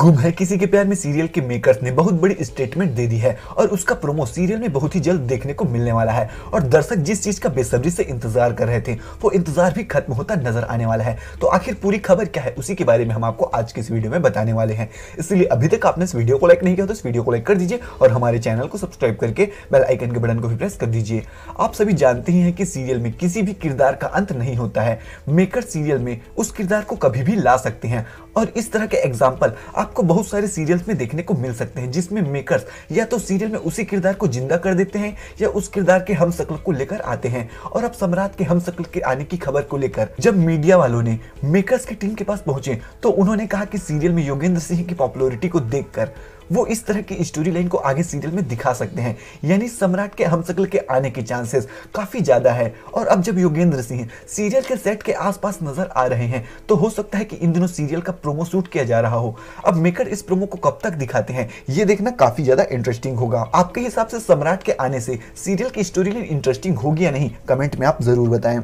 गुम है किसी के प्यार में सीरियल के मेकर्स ने बहुत बड़ी स्टेटमेंट दे दी है और उसका प्रोमो सीरियल में बहुत ही जल्द देखने को मिलने वाला है और दर्शक जिस चीज का बेसब्री से इंतजार कर रहे थे वो इंतजार भी खत्म होता नजर आने वाला है तो आखिर पूरी खबर क्या है उसी के बारे में हम आपको आज के इस वीडियो में बताने वाले हैं इसलिए अभी तक आपने इस वीडियो को लाइक नहीं किया तो इस वीडियो को लाइक कर दीजिए और हमारे चैनल को सब्सक्राइब करके बेल आइकन के बटन को भी प्रेस कर दीजिए आप सभी जानते ही हैं कि सीरियल में किसी भी किरदार का अंत नहीं होता है मेकर सीरियल में उस किरदार को कभी भी ला सकते हैं और इस तरह के एग्जाम्पल आपको बहुत सारे सीरियल्स में देखने को मिल सकते हैं जिसमें मेकर्स या तो सीरियल में उसी किरदार को जिंदा कर देते हैं या उस किरदार के हम शक्ल को लेकर आते हैं और अब सम्राट के हम शक्ल के आने की खबर को लेकर जब मीडिया वालों ने मेकर्स की टीम के पास पहुंचे तो उन्होंने कहा कि सीरियल में योगेंद्र सिंह की पॉपुलरिटी को देखकर वो इस तरह की स्टोरी लाइन को आगे सीरियल में दिखा सकते हैं यानी सम्राट के हमसकल के आने के चांसेस काफ़ी ज़्यादा है और अब जब योगेंद्र सिंह सीरियल के सेट के आसपास नज़र आ रहे हैं तो हो सकता है कि इन दिनों सीरियल का प्रोमो शूट किया जा रहा हो अब मेकर इस प्रोमो को कब तक दिखाते हैं ये देखना काफ़ी ज़्यादा इंटरेस्टिंग होगा आपके हिसाब से सम्राट के आने से सीरियल की स्टोरी लाइन इंटरेस्टिंग होगी या नहीं कमेंट में आप ज़रूर बताएं